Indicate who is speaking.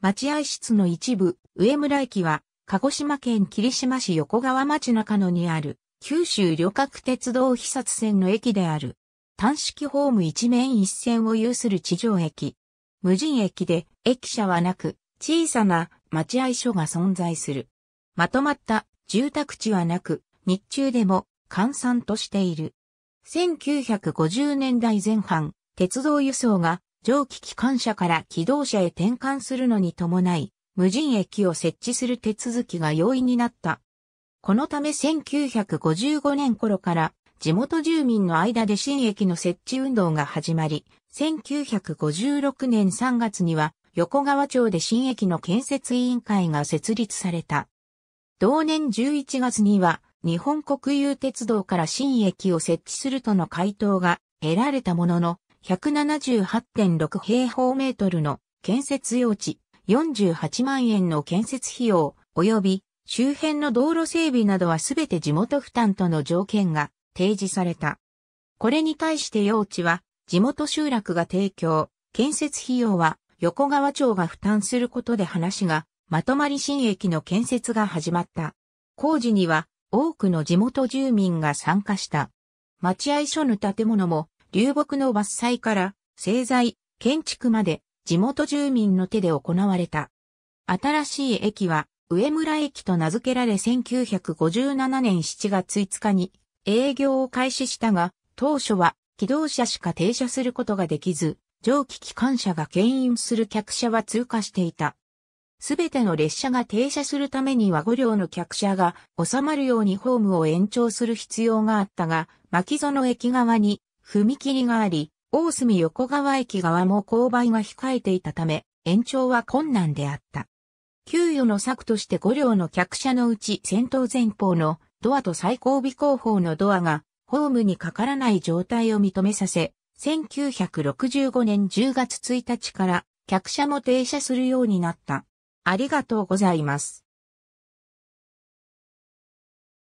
Speaker 1: 待合室の一部、上村駅は、鹿児島県霧島市横川町中野にある、九州旅客鉄道被殺線の駅である。単式ホーム一面一線を有する地上駅。無人駅で、駅舎はなく、小さな待合所が存在する。まとまった住宅地はなく、日中でも閑散としている。1950年代前半、鉄道輸送が蒸気機関車から機動車へ転換するのに伴い、無人駅を設置する手続きが容易になった。このため1955年頃から地元住民の間で新駅の設置運動が始まり、1956年3月には横川町で新駅の建設委員会が設立された。同年11月には日本国有鉄道から新駅を設置するとの回答が得られたものの、178.6平方メートルの建設用地、48万円の建設費用、及び周辺の道路整備などはすべて地元負担との条件が提示された。これに対して用地は地元集落が提供、建設費用は横川町が負担することで話がまとまり新駅の建設が始まった。工事には多くの地元住民が参加した。待合所の建物も流木の伐採から製材、建築まで地元住民の手で行われた。新しい駅は上村駅と名付けられ1957年7月5日に営業を開始したが、当初は機動車しか停車することができず、蒸気機関車が牽引する客車は通過していた。すべての列車が停車するためには5両の客車が収まるようにホームを延長する必要があったが、巻園駅側に踏切があり、大隅横川駅側も勾配が控えていたため、延長は困難であった。給与の策として5両の客車のうち先頭前方のドアと最後尾後方のドアがホームにかからない状態を認めさせ、1965年10月1日から客車も停車するようになった。ありがとうございます。